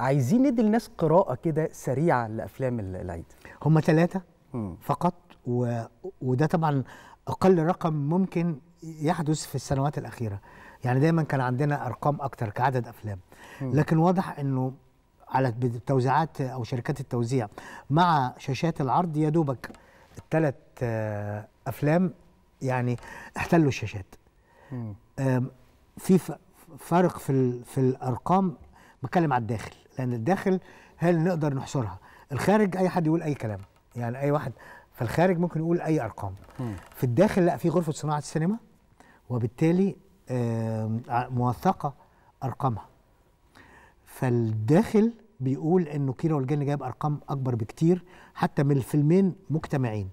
عايزين ندي الناس قراءه كده سريعه لافلام العيد هم ثلاثه فقط و... وده طبعا اقل رقم ممكن يحدث في السنوات الاخيره يعني دايما كان عندنا ارقام اكتر كعدد افلام لكن واضح انه على التوزيعات او شركات التوزيع مع شاشات العرض يا دوبك الثلاث آه، افلام يعني احتلوا الشاشات في فرق في في الارقام بتكلم على الداخل لان الداخل هل نقدر نحصرها الخارج اي حد يقول اي كلام يعني اي واحد فالخارج ممكن يقول اي ارقام م. في الداخل لا في غرفه صناعه السينما وبالتالي موثقه ارقامها فالداخل بيقول انه كيرة والجن جايب ارقام اكبر بكتير حتى من الفيلمين مجتمعين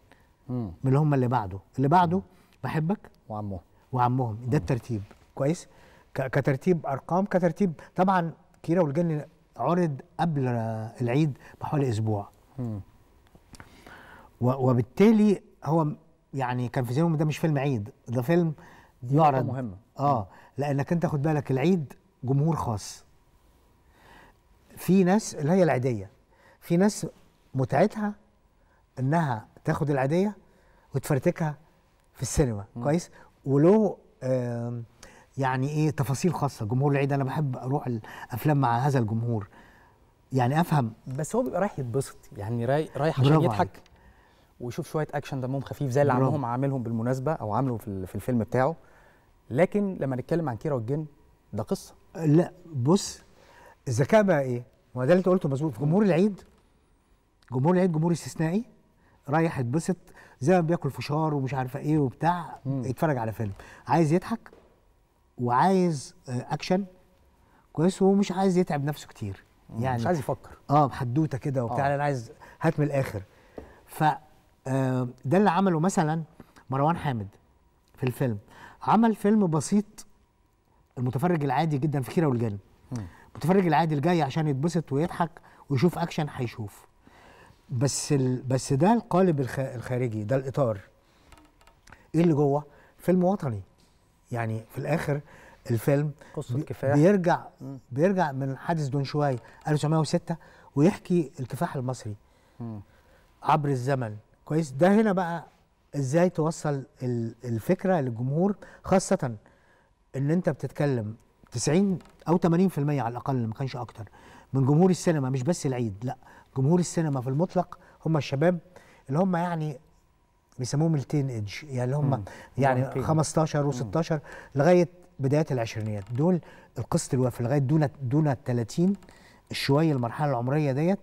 مم. من اللي هم اللي بعده اللي بعده بحبك وعمهم وعمهم ده الترتيب كويس كترتيب ارقام كترتيب طبعا كيرة والجن عرض قبل العيد بحوالي اسبوع وبالتالي هو يعني كان في ده مش فيلم عيد ده فيلم يعرض مهمة اه لانك انت خد بالك العيد جمهور خاص في ناس اللي هي العادية في ناس متعتها انها تاخد العادية وتفرتكها في السينما مم. كويس وله آه يعني ايه تفاصيل خاصه جمهور العيد انا بحب اروح الافلام مع هذا الجمهور يعني افهم بس هو بيبقى رايح يتبسط يعني رايح عشان يضحك ويشوف شويه اكشن دمهم خفيف زي اللي عملهم عاملهم بالمناسبه او عامله في الفيلم بتاعه لكن لما نتكلم عن كيرة والجن ده قصه لا بص الذكاء بقى ايه هو ده اللي انت قلته مظبوط في جمهور العيد جمهور العيد جمهور استثنائي رايح يتبسط زي ما بياكل فشار ومش عارفه ايه وبتاع مم. يتفرج على فيلم عايز يضحك وعايز اكشن آه، كويس ومش عايز يتعب نفسه كتير يعني مش عايز يفكر اه بحدوته كده وبتاع آه. انا عايز هات من الاخر ف آه، ده اللي عمله مثلا مروان حامد في الفيلم عمل فيلم بسيط المتفرج العادي جدا في كيره والجن المتفرج العادي الجاي عشان يتبسط ويضحك ويشوف اكشن هيشوف بس ال... بس ده القالب الخارجي ده الاطار ايه اللي جوه فيلم وطني يعني في الاخر الفيلم قصه كفاح بيرجع بيرجع من حادث دون شويه 1906 ويحكي الكفاح المصري م. عبر الزمن كويس ده هنا بقى ازاي توصل الفكره للجمهور خاصه ان انت بتتكلم 90 او 80% على الاقل ما كانش اكتر من جمهور السينما مش بس العيد لا جمهور السينما في المطلق هم الشباب اللي هم يعني بيسموهم التين ايدج يعني اللي هم يعني 15 و16 لغايه بدايه العشرينيات دول القسط الوافي لغايه دون دون ال 30 شويه المرحله العمريه ديت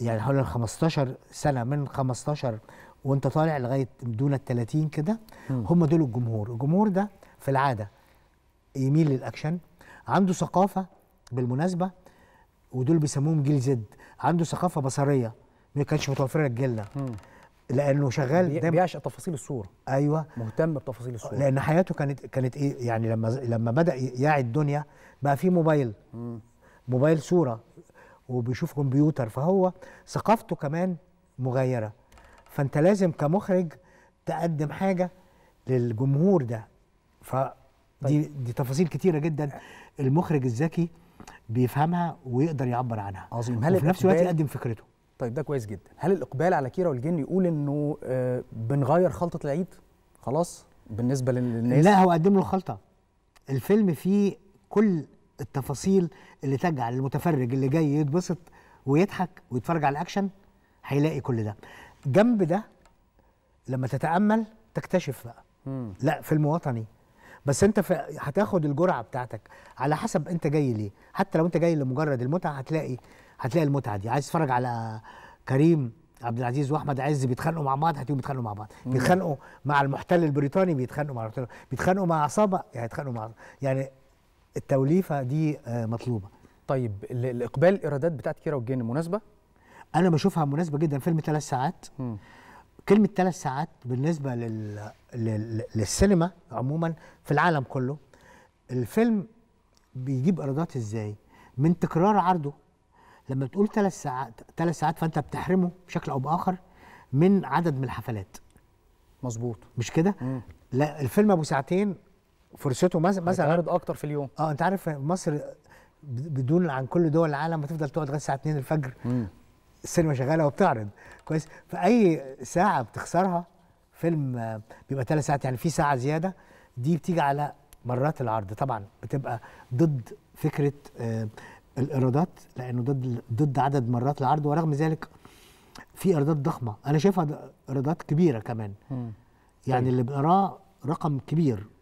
يعني حوالي 15 سنه من 15 وانت طالع لغايه دون ال 30 كده هم دول الجمهور الجمهور ده في العاده يميل للاكشن عنده ثقافه بالمناسبه ودول بيسموهم جيل زد عنده ثقافه بصريه ما كانتش متوفره لجيلنا لانه شغال دايما بيعشق تفاصيل الصوره ايوه مهتم بتفاصيل الصوره لان حياته كانت كانت ايه يعني لما لما بدا يعي الدنيا بقى في موبايل مم. موبايل صوره وبيشوف كمبيوتر فهو ثقافته كمان مغيره فانت لازم كمخرج تقدم حاجه للجمهور ده ف دي طيب. دي تفاصيل كتيره جدا المخرج الذكي بيفهمها ويقدر يعبر عنها عظيم هل وفي نفس الوقت يقدم فكرته طيب ده كويس جدا هل الاقبال على كيرة والجن يقول انه آه، بنغير خلطه العيد خلاص بالنسبه للناس لا هو قدم له خلطه الفيلم فيه كل التفاصيل اللي تجعل المتفرج اللي جاي يتبسط ويضحك ويتفرج على الاكشن هيلاقي كل ده جنب ده لما تتامل تكتشف بقى لا فيلم وطني بس انت هتاخد الجرعه بتاعتك على حسب انت جاي ليه حتى لو انت جاي لمجرد المتعه هتلاقي هتلاقي المتعه دي عايز تتفرج على كريم عبد العزيز واحمد عز بيتخانقوا مع بعض هتلاقيهم بيتخانقوا مع بعض بيتخانقوا مع المحتل البريطاني بيتخانقوا مع المحتل بيتخانقوا مع عصابه يعني يتخانقوا مع يعني التوليفه دي آه، مطلوبه طيب الاقبال الايرادات بتاعت كيرا والجن مناسبه انا بشوفها مناسبه جدا فيلم ثلاث ساعات مم. كلمه ثلاث ساعات بالنسبه لل... لل... للسينما عموما في العالم كله الفيلم بيجيب ايرادات ازاي من تكرار عرضه لما بتقول ثلاث ساعات ثلاث ساعات فانت بتحرمه بشكل او باخر من عدد من الحفلات مظبوط مش كده لا الفيلم ابو ساعتين فرصته مثلا هيتعرض اكتر في اليوم اه انت عارف مصر بدون عن كل دول العالم بتفضل تقعد لغايه الساعه 2 الفجر مم. السينما شغاله وبتعرض كويس فاي ساعه بتخسرها فيلم آه، بيبقى ثلاث ساعات يعني في ساعه زياده دي بتيجي على مرات العرض طبعا بتبقى ضد فكره آه، الايرادات لانه ضد ضد عدد مرات العرض ورغم ذلك في ايرادات ضخمه انا شايفها ايرادات كبيره كمان يعني طيب. اللي بنقراه رقم كبير